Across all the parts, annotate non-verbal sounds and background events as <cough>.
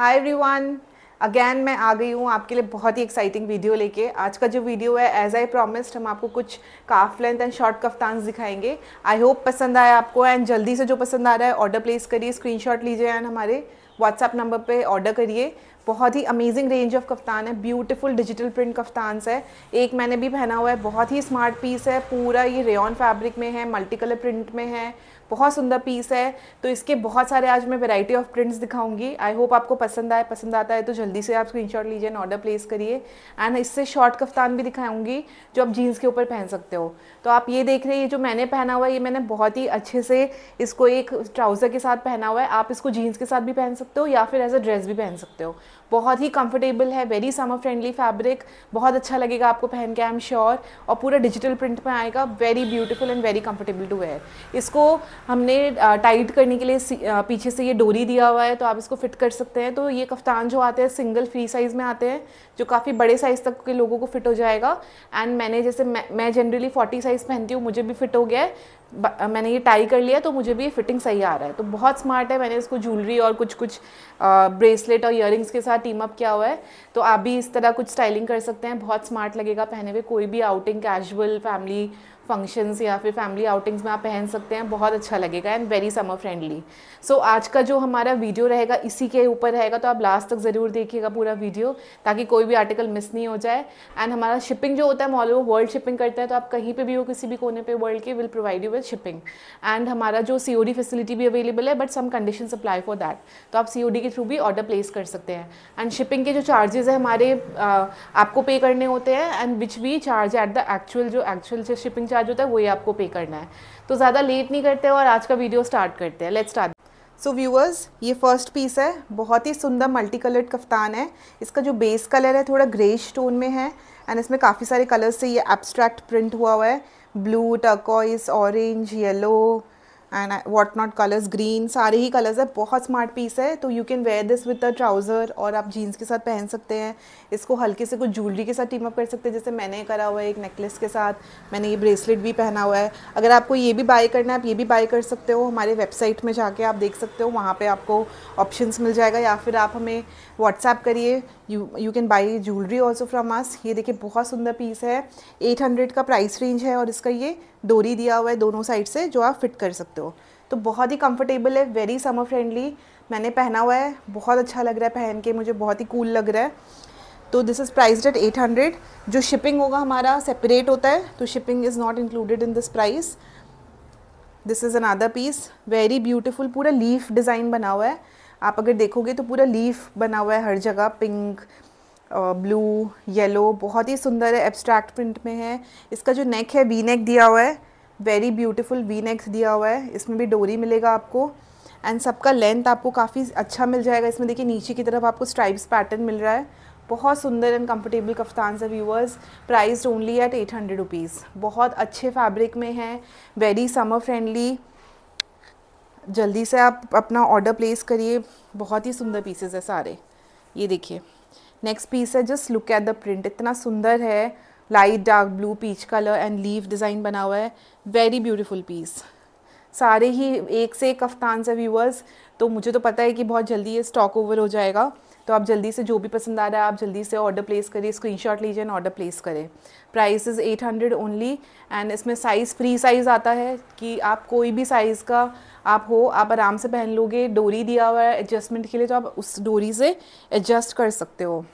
hi everyone again मैं आ गई हूँ आपके लिए बहुत ही एक्साइटिंग वीडियो लेके आज का जो वीडियो है एज आई प्रॉमिस्ड हम आपको कुछ calf length and short kaftan दिखाएंगे आई होप पसंद आया आपको एंड जल्दी से जो पसंद आ रहा है ऑर्डर प्लेस करिए शॉट लीजिए एंड हमारे व्हाट्सएप नंबर पर ऑर्डर करिए बहुत ही अमेजिंग रेंज ऑफ कफ्तान है ब्यूटीफुल डिजिटल प्रिंट कफ्तान है एक मैंने भी पहना हुआ है बहुत ही स्मार्ट पीस है पूरा ये रेन फैब्रिक में है मल्टी कलर प्रिंट में है बहुत सुंदर पीस है तो इसके बहुत सारे आज मैं वेराइटी ऑफ प्रिंट्स दिखाऊंगी आई होप आपको पसंद आए पसंद आता है तो जल्दी से आप स्क्रीनशॉट लीजिए एंड ऑर्डर प्लेस करिए एंड इससे शॉर्ट कफ्तान भी दिखाऊंगी जो आप जीन्स के ऊपर पहन सकते हो तो आप ये देख रहे हैं ये जो मैंने पहना हुआ है ये मैंने बहुत ही अच्छे से इसको एक ट्राउज़र के साथ पहना हुआ है आप इसको जीन्स के साथ भी पहन सकते हो या फिर एज अ ड्रेस भी पहन सकते हो बहुत ही कंफर्टेबल है वेरी समर फ्रेंडली फैब्रिक बहुत अच्छा लगेगा आपको पहन के आई एम श्योर और पूरा डिजिटल प्रिंट में आएगा very beautiful and very comfortable to wear इसको हमने टाइट करने के लिए पीछे से ये डोरी दिया हुआ है तो आप इसको फिट कर सकते हैं तो ये कफ्तान जो आते हैं सिंगल फ्री साइज़ में आते हैं जो काफ़ी बड़े साइज़ तक के लोगों को फिट हो जाएगा एंड मैंने जैसे मैं मैं जनरली फोर्टी साइज़ पहनती हूँ मुझे भी फिट हो गया है Uh, मैंने ये टाई कर लिया तो मुझे भी ये फिटिंग सही आ रहा है तो बहुत स्मार्ट है मैंने इसको ज्वेलरी और कुछ कुछ ब्रेसलेट uh, और इयर के साथ टीम अप किया हुआ है तो आप भी इस तरह कुछ स्टाइलिंग कर सकते हैं बहुत स्मार्ट लगेगा पहने हुए कोई भी आउटिंग कैजुअल फैमिली फंक्शंस या फिर फैमिली आउटिंग्स में आप पहन सकते हैं बहुत अच्छा लगेगा and very summer friendly so आज का जो हमारा वीडियो रहेगा इसी के ऊपर रहेगा तो आप लास्ट तक ज़रूर देखिएगा पूरा वीडियो ताकि कोई भी आर्टिकल मिस नहीं हो जाए एंड हमारा शिपिंग जो होता है हम ऑल ओवर वर्ल्ड शिपिंग करता है तो आप कहीं पर भी हो किसी भी कोने पर वर्ल्ड के will provide you with shipping and हमारा जो सी फैसिलिटी भी अवेलेबल है but some condition apply for that तो आप सी के थ्रू भी ऑर्डर प्लेस कर सकते हैं एंड शिपिंग के जो चार्जेज़ है हमारे आपको पे करने होते हैं and which we charge at the actual जो एक्चुअल शिपिंग चार्ज चार्ज होता है वही आपको पे करना है तो ज़्यादा लेट नहीं करते और आज का वीडियो स्टार्ट करते हैं लेट स्टार्ट सो व्यूअर्स ये फर्स्ट पीस है बहुत ही सुंदर मल्टी कलर्ड कफ्तान है इसका जो बेस कलर है थोड़ा ग्रे स्टोन में है एंड इसमें काफ़ी सारे कलर्स से ये एब्स्ट्रैक्ट प्रिंट हुआ हुआ है blue turquoise orange yellow and what not colours green सारे ही कलर्स है बहुत स्मार्ट पीस है तो you can wear this with a trouser और आप जीन्स के साथ पहन सकते हैं इसको हल्के से कुछ ज्वेलरी के साथ टीम अप कर सकते हैं जैसे मैंने करा हुआ है एक नेकलेस के साथ मैंने ये ब्रेसलेट भी पहना हुआ है अगर आपको ये भी बाय करना है आप ये भी बाय कर सकते हो हमारे वेबसाइट में जाके आप देख सकते हो वहाँ पर आपको ऑप्शन मिल जाएगा या फिर आप हमें व्हाट्सएप करिए you you can buy jewellery also from us ये देखिए बहुत सुंदर पीस है 800 का प्राइस रेंज है और इसका ये डोरी दिया हुआ है दोनों साइड से जो आप फिट कर सकते हो तो बहुत ही कंफर्टेबल है वेरी समर फ्रेंडली मैंने पहना हुआ है बहुत अच्छा लग रहा है पहन के मुझे बहुत ही कूल लग रहा है तो this is priced at eight hundred जो शिपिंग होगा हमारा सेपरेट होता है तो shipping is not included in this price this is another piece very beautiful पूरा लीफ डिज़ाइन बना हुआ है आप अगर देखोगे तो पूरा लीफ बना हुआ है हर जगह पिंक ब्लू येलो बहुत ही सुंदर है एब्स्ट्रैक्ट प्रिंट में है इसका जो नेक है वी नेक दिया हुआ है वेरी ब्यूटीफुल वी नेक दिया हुआ है इसमें भी डोरी मिलेगा आपको एंड सबका लेंथ आपको काफ़ी अच्छा मिल जाएगा इसमें देखिए नीचे की तरफ आपको स्ट्राइप्स पैटर्न मिल रहा है बहुत सुंदर एंड कंफर्टेबल कफ्तान से viewers price only at eight hundred rupees बहुत अच्छे फैब्रिक में है वेरी समर फ्रेंडली जल्दी से आप अपना ऑर्डर प्लेस करिए बहुत ही सुंदर पीसेज है सारे ये देखिए नेक्स्ट पीस है just look at the print इतना सुंदर है light dark blue peach colour and leaf design बना हुआ है वेरी ब्यूटीफुल पीस सारे ही एक से एक अफ्तान से व्यूअर्स तो मुझे तो पता है कि बहुत जल्दी ये स्टॉक ओवर हो जाएगा तो आप जल्दी से जो भी पसंद आ रहा है आप जल्दी से ऑर्डर प्लेस करिए स्क्रीनशॉट लीजिए एंड ऑर्डर प्लेस करें price is eight hundred only and इसमें साइज़ फ्री साइज़ आता है कि आप कोई भी साइज़ का आप हो आप आराम से पहन लोगे डोरी दिया हुआ है एडजस्टमेंट के लिए तो आप उस डोरी से एडजस्ट कर सकते हो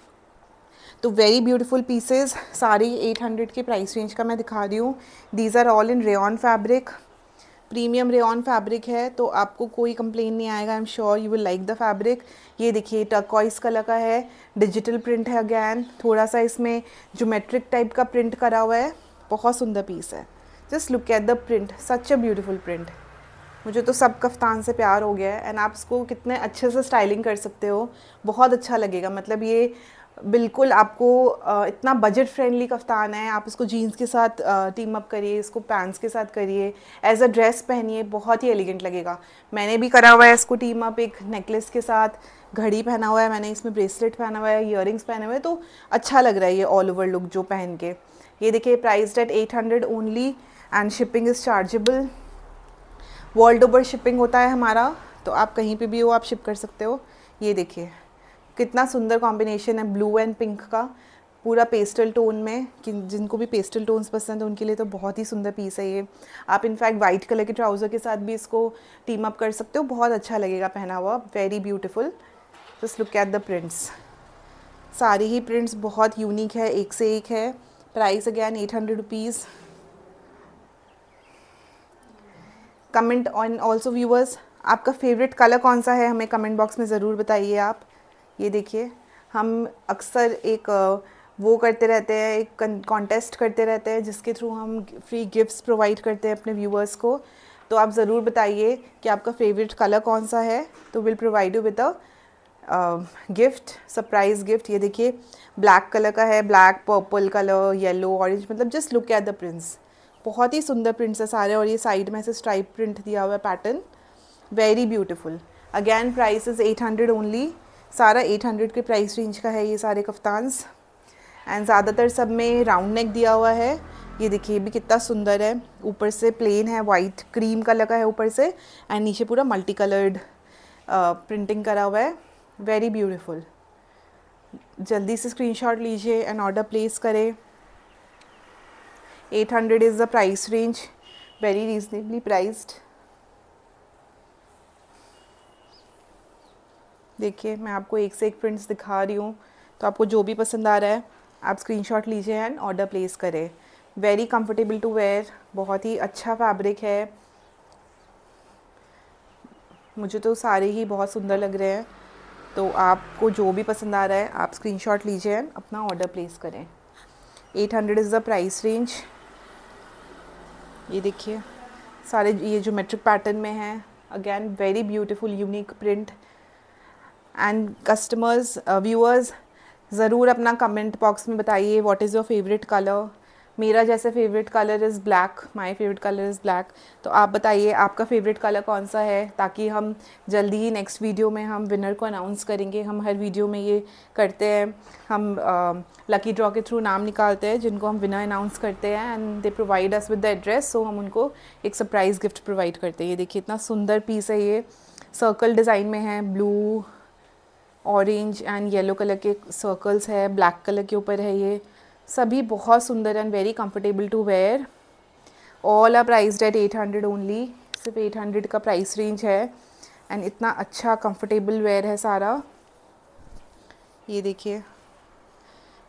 तो वेरी ब्यूटीफुल पीसेस सारी 800 के प्राइस रेंज का मैं दिखा रही हूँ these are all in rayon fabric premium rayon fabric है तो आपको कोई कंप्लेन नहीं आएगा I am sure you will like the fabric ये देखिए टकॉइस कलर का है डिजिटल प्रिंट है अगैन थोड़ा सा इसमें जोमेट्रिक टाइप का प्रिंट करा हुआ है बहुत सुंदर पीस है just look at the print such a beautiful print मुझे तो सब कफ्तान से प्यार हो गया है एंड आप इसको कितने अच्छे से स्टाइलिंग कर सकते हो बहुत अच्छा लगेगा मतलब ये बिल्कुल आपको इतना बजट फ्रेंडली कफ्तान है आप इसको जीन्स के साथ टीम अप करिए इसको पैंट्स के साथ करिए एज अ ड्रेस पहनिए बहुत ही एलिगेंट लगेगा मैंने भी करा हुआ है इसको टीम अप एक नेकलेस के साथ घड़ी पहना हुआ है मैंने इसमें ब्रेसलेट पहना हुआ है ईयर पहने हुए तो अच्छा लग रहा है ये ऑल ओवर लुक जो पहन के ये देखिए price that eight hundred only and shipping is chargeable world over shipping होता है हमारा तो आप कहीं पे भी हो आप शिप कर सकते हो ये देखिए कितना सुंदर कॉम्बिनेशन है ब्लू एंड पिंक का पूरा पेस्टल टोन में कि जिनको भी पेस्टल टोन्स पसंद है उनके लिए तो बहुत ही सुंदर पीस है ये आप इनफैक्ट वाइट कलर के ट्राउज़र के साथ भी इसको टीम अप कर सकते हो बहुत अच्छा लगेगा पहना हुआ very beautiful just look at the prints सारी ही प्रिंट्स बहुत यूनिक है एक से एक है price again eight hundred rupees comment on also viewers आपका फेवरेट कलर कौन सा है हमें कमेंट बॉक्स में ज़रूर बताइए आप ये देखिए हम अक्सर एक वो करते रहते हैं एक कॉन्टेस्ट करते रहते हैं जिसके थ्रू हम फ्री गिफ्ट्स प्रोवाइड करते हैं अपने व्यूअर्स को तो आप ज़रूर बताइए कि आपका फेवरेट कलर कौन सा है तो will provide you with a gift surprise gift ये देखिए ब्लैक कलर का है black purple colour yellow orange मतलब just look at the prints बहुत ही सुंदर प्रिंट्स है सारे और ये साइड में ऐसे स्ट्राइप प्रिंट दिया हुआ है pattern very beautiful again price is eight hundred only सारा एट हंड्रेड के प्राइस रेंज का है ये सारे कफ्तान्स एंड ज़्यादातर सब में राउंड नेक दिया हुआ है ये देखिए भी कितना सुंदर है ऊपर से प्लेन है वाइट क्रीम कलर का है ऊपर से एंड नीचे पूरा मल्टी कलर्ड प्रिंटिंग करा हुआ है वेरी ब्यूटिफुल जल्दी से स्क्रीनशॉट लीजिए एंड ऑर्डर प्लेस करें 800 is the price range very reasonably priced देखिए मैं आपको एक से एक प्रिंट्स दिखा रही हूँ तो आपको जो भी पसंद आ रहा है आप स्क्रीनशॉट लीजिए एंड ऑर्डर प्लेस करें वेरी कंफर्टेबल टू वेयर बहुत ही अच्छा फैब्रिक है मुझे तो सारे ही बहुत सुंदर लग रहे हैं तो आपको जो भी पसंद आ रहा है आप स्क्रीनशॉट लीजिए एंड अपना ऑर्डर प्लेस करें 800 इज़ द प्राइस रेंज ये देखिए सारे ये जो मेट्रिक पैटर्न में है again very beautiful unique print and customers viewers ज़रूर अपना कमेंट बॉक्स में बताइए what is your favourite colour मेरा जैसे favourite colour is black my favourite colour is black तो आप बताइए आपका फेवरेट कलर कौन सा है ताकि हम जल्दी ही नेक्स्ट वीडियो में हम विनर को अनाउंस करेंगे हम हर वीडियो में ये करते हैं हम लकी ड्रॉ के थ्रू नाम निकालते हैं जिनको हम विनर अनाउंस करते हैं and they provide us with the address so हम उनको एक सरप्राइज़ गिफ्ट प्रोवाइड करते हैं ये देखिए इतना सुंदर पीस है ये सर्कल डिज़ाइन में है blue orange and yellow colour के सर्कल्स है ब्लैक कलर के ऊपर है ये सभी बहुत सुंदर and very comfortable to wear all are priced at eight hundred only सिर्फ एट हंड्रेड का प्राइस रेंज है एंड इतना अच्छा कंफर्टेबल वेयर है सारा ये देखिए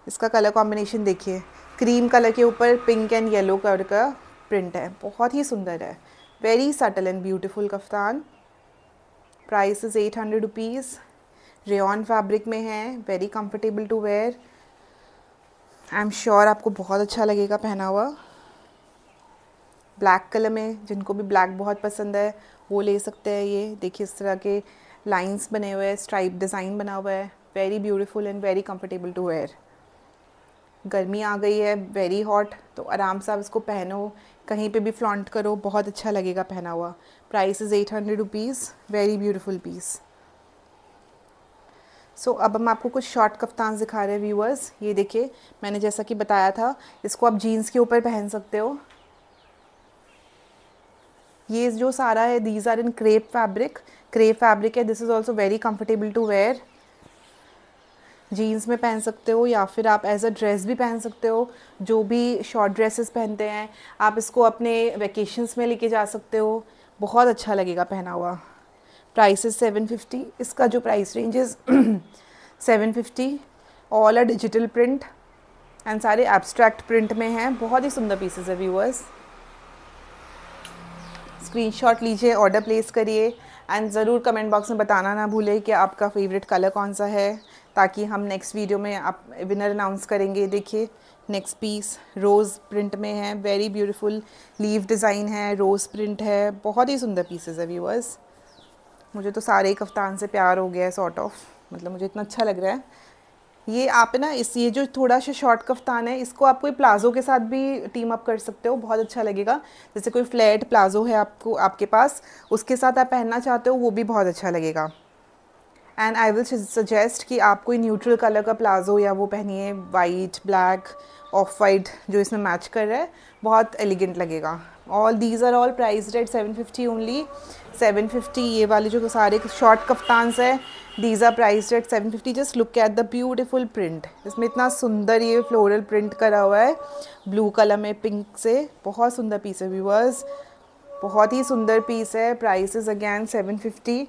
इसका कलर कॉम्बिनेशन देखिए क्रीम कलर के ऊपर पिंक एंड येलो कलर का प्रिंट है बहुत ही सुंदर है very subtle and beautiful kaftan price is eight hundred rupees rayon fabric में है very comfortable to wear I am sure आपको बहुत अच्छा लगेगा पहना हुआ ब्लैक कलर में जिनको भी ब्लैक बहुत पसंद है वो ले सकते हैं ये देखिए इस तरह के लाइंस बने हुए हैं स्ट्राइप डिज़ाइन बना हुआ है very beautiful and very comfortable to wear गर्मी आ गई है वेरी हॉट तो आराम से आप इसको पहनो कहीं पे भी फ्लॉन्ट करो बहुत अच्छा लगेगा पहना हुआ price is eight hundred rupees very beautiful piece so so, अब हम आपको कुछ शॉर्ट कफ्तान दिखा रहे हैं व्यूअर्स ये देखिए मैंने जैसा कि बताया था इसको आप जीन्स के ऊपर पहन सकते हो ये जो सारा है these are in crepe fabric crepe fabric है this is also very comfortable to wear jeans में पहन सकते हो या फिर आप एज अ ड्रेस भी पहन सकते हो जो भी शॉर्ट ड्रेसेस पहनते हैं आप इसको अपने वेकेशंस में लेके जा सकते हो बहुत अच्छा लगेगा पहना हुआ प्राइस इज़ सेवन फिफ्टी इसका जो price range is seven fifty all a digital print and सारे एब्स्ट्रैक्ट प्रिंट में हैं बहुत ही सुंदर पीसेज है व्यूअर्स स्क्रीनशॉट लीजिए ऑर्डर प्लेस करिए एंड ज़रूर कमेंट बॉक्स में बताना ना भूलें कि आपका फेवरेट कलर कौन सा है ताकि हम नेक्स्ट वीडियो में आप विनर अनाउंस करेंगे देखिए नेक्स्ट पीस रोज़ प्रिंट में है वेरी ब्यूटीफुल लीव डिज़ाइन है रोज़ प्रिंट है बहुत ही सुंदर पीसेज है व्यूअर्स मुझे तो सारे ही कफ्तान से प्यार हो गया है सॉर्ट ऑफ मतलब मुझे इतना अच्छा लग रहा है ये आप ना इस ये जो थोड़ा सा शॉर्ट कफ्तान है इसको आप कोई प्लाज़ो के साथ भी टीम अप कर सकते हो बहुत अच्छा लगेगा जैसे कोई फ्लैट प्लाज़ो है आपको आपके पास उसके साथ आप पहनना चाहते हो वो भी बहुत अच्छा लगेगा एंड आई विल सजेस्ट कि आप कोई न्यूट्रल कलर का प्लाज़ो या वो पहनिए वाइट ब्लैक ऑफ वाइट जो इसमें मैच कर रहा है बहुत एलिगेंट लगेगा all these are all priced at seven fifty only seven fifty ये वाले जो सारे शॉर्ट कप्तान है these are priced at seven fifty just look at the beautiful print इसमें इतना सुंदर ये फ्लोरल प्रिंट करा हुआ है ब्लू कलर में पिंक से बहुत सुंदर पीस है व्यूवर्स बहुत ही सुंदर पीस है price is again seven fifty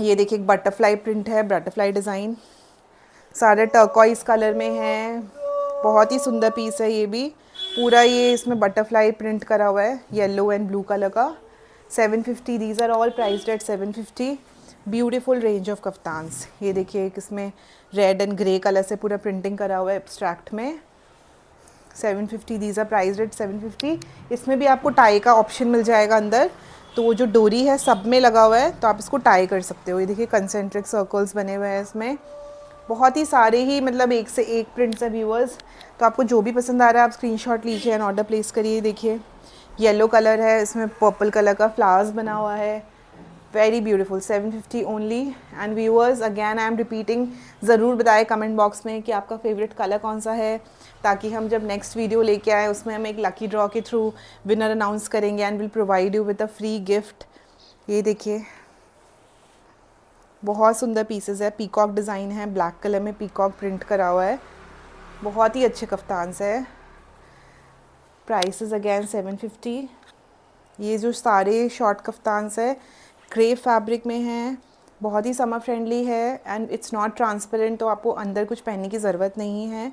ये देखिए एक बटरफ्लाई प्रिंट है बटरफ्लाई डिज़ाइन सारे टर्कॉइस कलर में है बहुत ही सुंदर पीस है ये भी पूरा ये इसमें बटरफ्लाई प्रिंट करा हुआ है येलो एंड ब्लू कलर का 750 these are all priced at 750 beautiful range of kaftans ये देखिए एक इसमें रेड एंड ग्रे कलर से पूरा प्रिंटिंग करा हुआ है एब्स्ट्रैक्ट में 750 दीज आर प्राइज एट 750 इसमें भी आपको टाई का ऑप्शन मिल जाएगा अंदर तो वो जो डोरी है सब में लगा हुआ है तो आप इसको टाई कर सकते हो ये देखिए कंसेंट्रिक सर्कल्स बने हुए हैं इसमें बहुत ही सारे ही मतलब एक से एक प्रिंट्स हैं व्यूवर्स तो आपको जो भी पसंद आ रहा है आप स्क्रीनशॉट लीजिए एंड ऑर्डर प्लेस करिए देखिए येलो कलर है इसमें पर्पल कलर का फ्लावर्स बना हुआ है very beautiful 750 only and viewers again I am repeating ज़रूर बताएं कमेंट बॉक्स में कि आपका फेवरेट कलर कौन सा है ताकि हम जब नेक्स्ट वीडियो लेके आए उसमें हम एक लकी ड्रॉ के थ्रू विनर अनाउंस करेंगे and will provide you with a free gift ये देखिए बहुत सुंदर पीसेज है पीकॉक डिज़ाइन है ब्लैक कलर में पीकॉक प्रिंट करा हुआ है बहुत ही अच्छे कफ्तान्स है प्राइसेस अगैन सेवन फिफ्टी ये जो सारे शॉर्ट कफ्तान्स है ग्रे फैब्रिक में हैं बहुत ही समर फ्रेंडली है एंड इट्स नॉट ट्रांसपेरेंट तो आपको अंदर कुछ पहनने की ज़रूरत नहीं है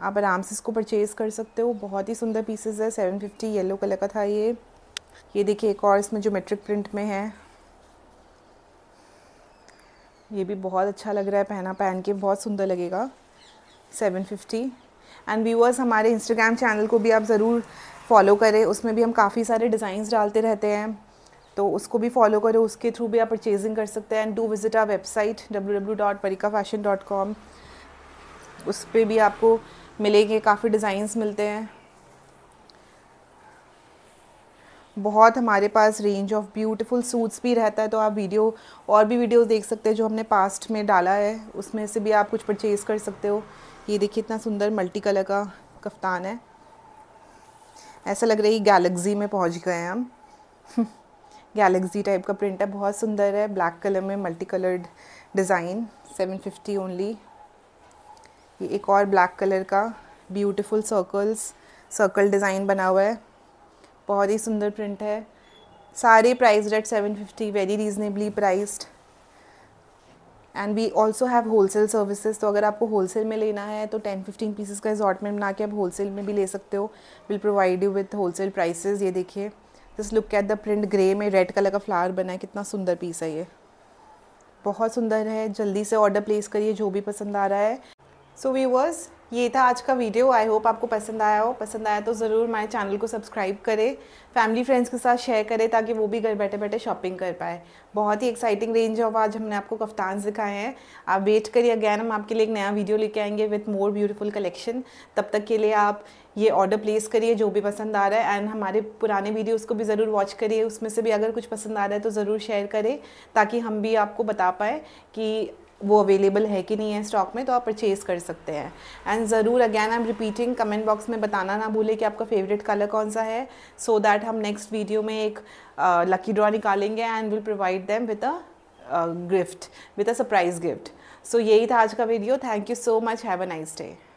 आप आराम से इसको परचेज़ कर सकते हो बहुत ही सुंदर पीसेज है सेवन फिफ्टी येलो कलर का था ये ये देखिए एक और इसमें जो मेट्रिक प्रिंट में है ये भी बहुत अच्छा लग रहा है पहना पहन के बहुत सुंदर लगेगा 750 एंड व्यूअर्स हमारे इंस्टाग्राम चैनल को भी आप ज़रूर फॉलो करें उसमें भी हम काफ़ी सारे डिज़ाइंस डालते रहते हैं तो उसको भी फॉलो करो उसके थ्रू भी आप परचेजिंग कर सकते हैं and do visit our website W उस पर भी आपको मिलेंगे काफ़ी डिज़ाइंस मिलते हैं बहुत हमारे पास रेंज ऑफ ब्यूटीफुल सूट्स भी रहता है तो आप वीडियो और भी वीडियोस देख सकते हैं जो हमने पास्ट में डाला है उसमें से भी आप कुछ परचेज़ कर सकते हो ये देखिए इतना सुंदर मल्टी कलर का कफ्तान है ऐसा लग रहा है गैलेक्सी में पहुंच गए हैं हम गैलेक्सी <laughs> टाइप का प्रिंट है बहुत सुंदर है ब्लैक कलर में multi coloured design fifty only ये एक और ब्लैक कलर का ब्यूटीफुल सर्कल्स सर्कल डिज़ाइन बना हुआ है बहुत ही सुंदर प्रिंट है सारे priced at seven fifty very reasonably priced and we also have wholesale services तो अगर आपको होलसेल में लेना है तो टेन फिफ्टीन पीसेज का अजॉटमेंट बना के आप होलसेल में भी ले सकते हो will provide you with wholesale prices ये देखिए just look at the print grey में रेड कलर का फ्लावर बना है कितना सुंदर पीस है ये बहुत सुंदर है जल्दी से ऑर्डर प्लेस करिए जो भी पसंद आ रहा है सो वी वॉज़ ये था आज का वीडियो आई होप आपको पसंद आया हो पसंद आया तो ज़रूर हमारे चैनल को सब्सक्राइब करें फैमिली फ्रेंड्स के साथ शेयर करें ताकि वो भी घर बैठे बैठे शॉपिंग कर पाए बहुत ही एक्साइटिंग रेंज ऑफ आज हमने आपको कफ्तान दिखाए हैं आप वेट करिए अगैन हम आपके लिए एक नया वीडियो लेके आएंगे विथ मोर ब्यूटिफुल कलेक्शन तब तक के लिए आप ये ऑर्डर प्लेस करिए जो भी पसंद आ रहा है एंड हमारे पुराने वीडियोज़ को भी ज़रूर वॉच करिए उसमें से भी अगर कुछ पसंद आ रहा है तो ज़रूर शेयर करें ताकि हम भी आपको बता पाएँ कि वो अवेलेबल है कि नहीं है स्टॉक में तो आप परचेज़ कर सकते हैं एंड ज़रूर again I am repeating comment box में बताना ना भूले कि आपका फेवरेट कलर कौन सा है सो so दैट हम नेक्स्ट वीडियो में एक लकी ड्रॉ निकालेंगे and will provide them with a gift with a surprise gift so यही था आज का video thank you so much have a nice day